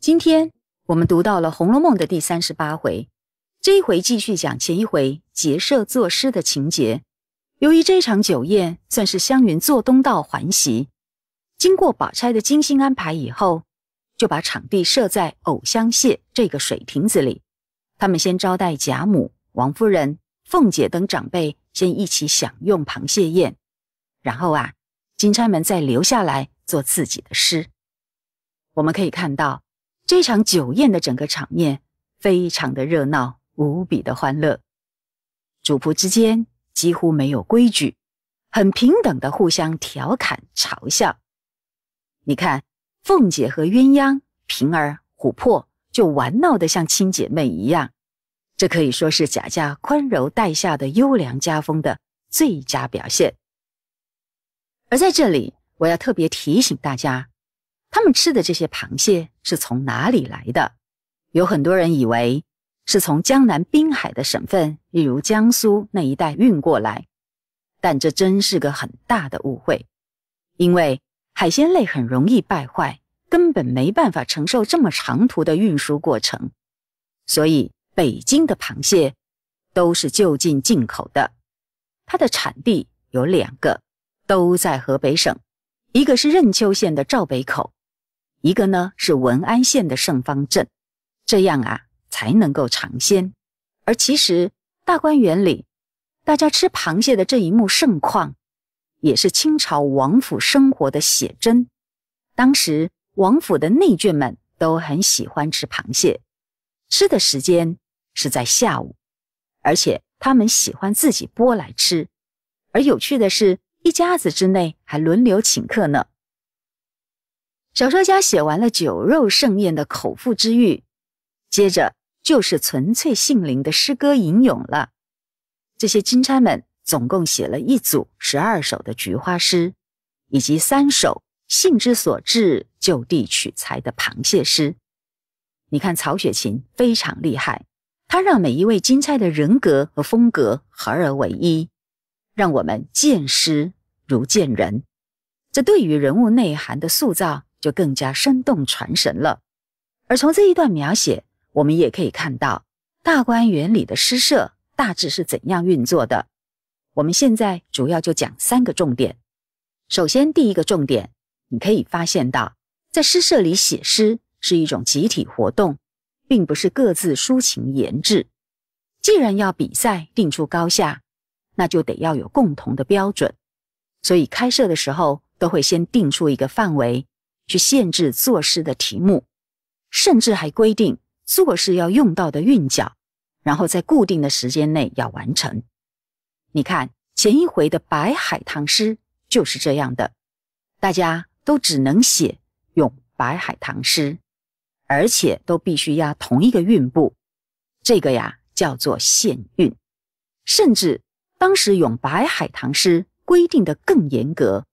今天我们读到了《红楼梦》的第三十八回，这一回继续讲前一回结社作诗的情节。由于这场酒宴算是湘云坐东道还席，经过宝钗的精心安排以后，就把场地设在藕香榭这个水亭子里。他们先招待贾母、王夫人、凤姐等长辈，先一起享用螃蟹宴，然后啊，金钗们再留下来做自己的诗。我们可以看到。这场酒宴的整个场面非常的热闹，无比的欢乐，主仆之间几乎没有规矩，很平等的互相调侃嘲笑。你看，凤姐和鸳鸯、平儿、琥珀就玩闹的像亲姐妹一样，这可以说是贾家宽柔待下的优良家风的最佳表现。而在这里，我要特别提醒大家。他们吃的这些螃蟹是从哪里来的？有很多人以为是从江南滨海的省份，例如江苏那一带运过来，但这真是个很大的误会，因为海鲜类很容易败坏，根本没办法承受这么长途的运输过程。所以北京的螃蟹都是就近进口的，它的产地有两个，都在河北省，一个是任丘县的赵北口。一个呢是文安县的圣芳镇，这样啊才能够尝鲜。而其实大观园里大家吃螃蟹的这一幕盛况，也是清朝王府生活的写真。当时王府的内眷们都很喜欢吃螃蟹，吃的时间是在下午，而且他们喜欢自己剥来吃。而有趣的是，一家子之内还轮流请客呢。小说家写完了酒肉盛宴的口腹之欲，接着就是纯粹性灵的诗歌吟咏了。这些金钗们总共写了一组十二首的菊花诗，以及三首性之所至就地取材的螃蟹诗。你看曹雪芹非常厉害，他让每一位金钗的人格和风格合而为一，让我们见诗如见人。这对于人物内涵的塑造。就更加生动传神了。而从这一段描写，我们也可以看到大观园里的诗社大致是怎样运作的。我们现在主要就讲三个重点。首先，第一个重点，你可以发现到，在诗社里写诗是一种集体活动，并不是各自抒情研制。既然要比赛，定出高下，那就得要有共同的标准。所以开设的时候，都会先定出一个范围。去限制作诗的题目，甚至还规定作诗要用到的韵脚，然后在固定的时间内要完成。你看前一回的《白海棠诗》就是这样的，大家都只能写咏白海棠诗，而且都必须押同一个韵部。这个呀叫做限韵，甚至当时咏白海棠诗规定的更严格。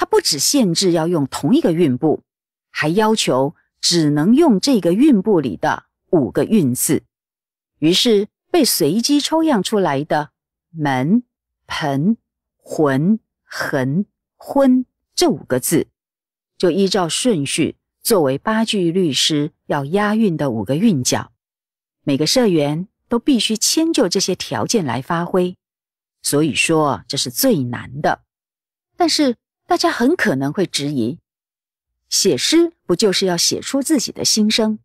它不止限制要用同一个韵部，还要求只能用这个韵部里的五个韵字。于是被随机抽样出来的门、盆、魂、痕、昏这五个字，就依照顺序作为八句律诗要押韵的五个韵脚。每个社员都必须迁就这些条件来发挥，所以说这是最难的。但是。大家很可能会质疑：写诗不就是要写出自己的心声？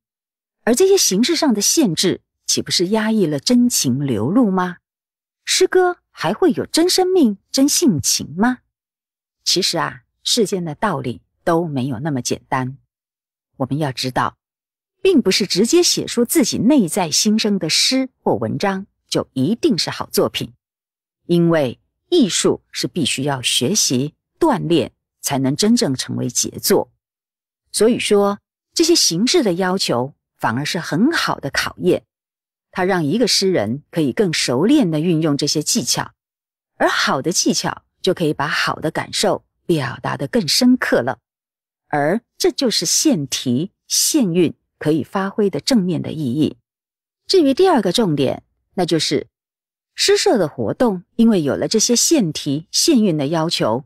而这些形式上的限制，岂不是压抑了真情流露吗？诗歌还会有真生命、真性情吗？其实啊，世间的道理都没有那么简单。我们要知道，并不是直接写出自己内在心声的诗或文章就一定是好作品，因为艺术是必须要学习。锻炼才能真正成为杰作，所以说这些形式的要求反而是很好的考验，它让一个诗人可以更熟练的运用这些技巧，而好的技巧就可以把好的感受表达的更深刻了，而这就是现题现韵可以发挥的正面的意义。至于第二个重点，那就是诗社的活动，因为有了这些现题现韵的要求。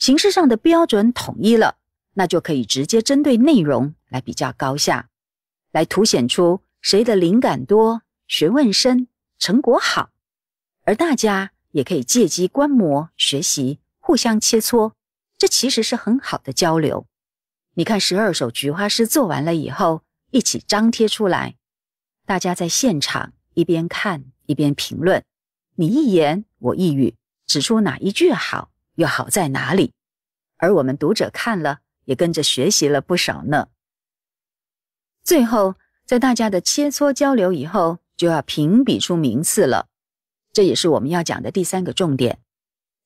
形式上的标准统一了，那就可以直接针对内容来比较高下，来凸显出谁的灵感多、学问深、成果好，而大家也可以借机观摩、学习、互相切磋，这其实是很好的交流。你看，十二首菊花诗做完了以后，一起张贴出来，大家在现场一边看一边评论，你一言我一语指出哪一句好。又好在哪里？而我们读者看了，也跟着学习了不少呢。最后，在大家的切磋交流以后，就要评比出名次了。这也是我们要讲的第三个重点。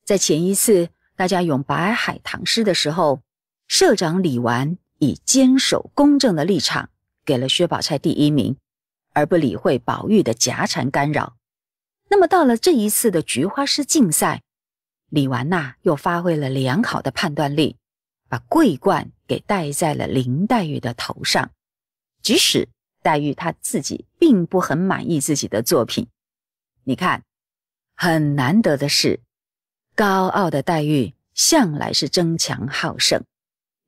在前一次大家咏白海棠诗的时候，社长李纨以坚守公正的立场，给了薛宝钗第一名，而不理会宝玉的夹缠干扰。那么到了这一次的菊花诗竞赛，李纨呐，又发挥了良好的判断力，把桂冠给戴在了林黛玉的头上。即使黛玉她自己并不很满意自己的作品，你看，很难得的是，高傲的黛玉向来是争强好胜，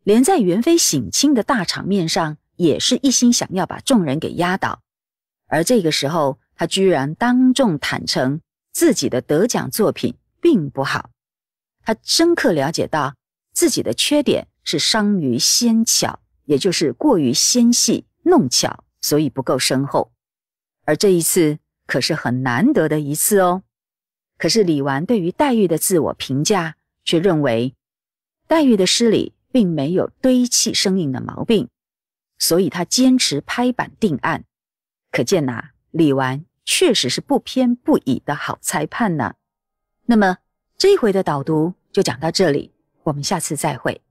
连在元妃省亲的大场面上，也是一心想要把众人给压倒。而这个时候，她居然当众坦诚自己的得奖作品并不好。他深刻了解到自己的缺点是伤于纤巧，也就是过于纤细弄巧，所以不够深厚。而这一次可是很难得的一次哦。可是李纨对于黛玉的自我评价却认为，黛玉的诗里并没有堆砌生硬的毛病，所以她坚持拍板定案。可见呐，李纨确实是不偏不倚的好裁判呢。那么。这一回的导读就讲到这里，我们下次再会。